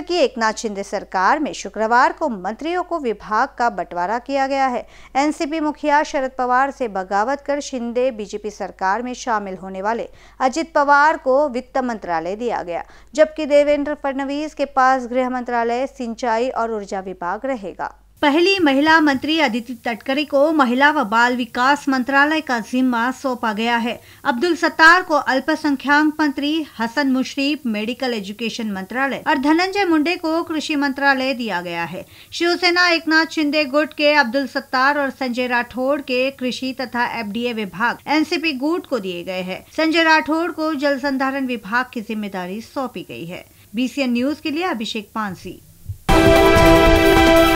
केंद्र की एकनाथ शिंदे सरकार में शुक्रवार को मंत्रियों को विभाग का बंटवारा किया गया है एनसीपी मुखिया शरद पवार से बगावत कर शिंदे बीजेपी सरकार में शामिल होने वाले अजित पवार को वित्त मंत्रालय दिया गया जबकि देवेंद्र फडणवीस के पास गृह मंत्रालय सिंचाई और ऊर्जा विभाग रहेगा पहली महिला मंत्री अदिति तटकरे को महिला व बाल विकास मंत्रालय का जिम्मा सौंपा गया है अब्दुल सत्तार को अल्पसंख्याक मंत्री हसन मुशरीफ मेडिकल एजुकेशन मंत्रालय और धनंजय मुंडे को कृषि मंत्रालय दिया गया है शिवसेना एकनाथ शिंदे गुट के अब्दुल सत्तार और संजय राठौड़ के कृषि तथा एफ विभाग एनसीपी गुट को दिए गए है संजय राठौड़ को जल संधारण विभाग की जिम्मेदारी सौंपी गयी है बीसीएन न्यूज के लिए अभिषेक पांसी